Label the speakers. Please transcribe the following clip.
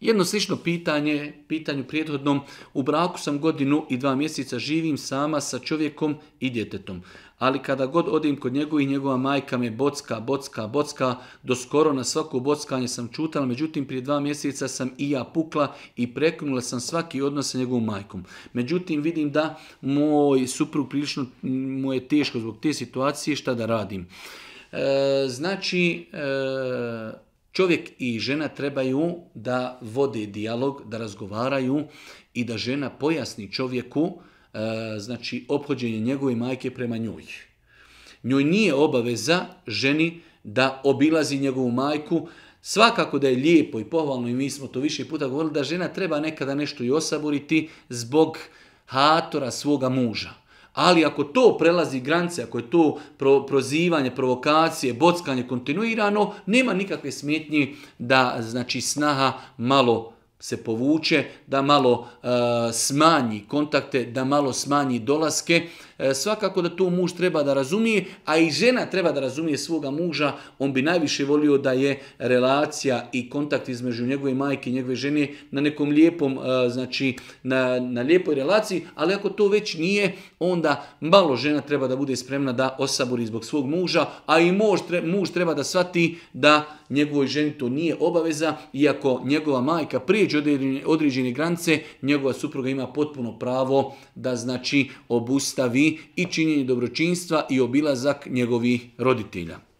Speaker 1: Jedno slično pitanje, pitanju prijedhodnom, u braku sam godinu i dva mjeseca živim sama sa čovjekom i djetetom. Ali kada god odim kod njegovih, njegova majka me bocka, bocka, bocka, do skoro na svako bockanje sam čutala, međutim prije dva mjeseca sam i ja pukla i preknula sam svaki odnos sa njegovom majkom. Međutim vidim da moj suprug prilično mu je teško zbog te situacije, šta da radim. E, znači, e, Čovjek i žena trebaju da vode dijalog, da razgovaraju i da žena pojasni čovjeku e, znači ophođenje njegove majke prema njoj. Njoj nije obaveza ženi da obilazi njegovu majku. Svakako da je lijepo i pohvalno i mi smo to više puta govorili da žena treba nekada nešto i osaboriti zbog hatora svoga muža. Ali ako to prelazi granice, ako je to prozivanje, provokacije, bockanje kontinuirano, nema nikakve smetnje da znači snaha malo se povuče, da malo e, smanji kontakte, da malo smanji dolaske. E, svakako da to muž treba da razumije, a i žena treba da razumije svoga muža. On bi najviše volio da je relacija i kontakt između njegove majke i njegove žene na nekom lijepom, e, znači na, na lijepoj relaciji, ali ako to već nije, onda malo žena treba da bude spremna da osabori zbog svog muža, a i muž, muž treba da shvati da njegovoj ženi to nije obaveza, iako njegova majka prije prijeđe određene granice, njegova supruga ima potpuno pravo da znači obustavi i činjenje dobročinstva i obilazak njegovih roditelja.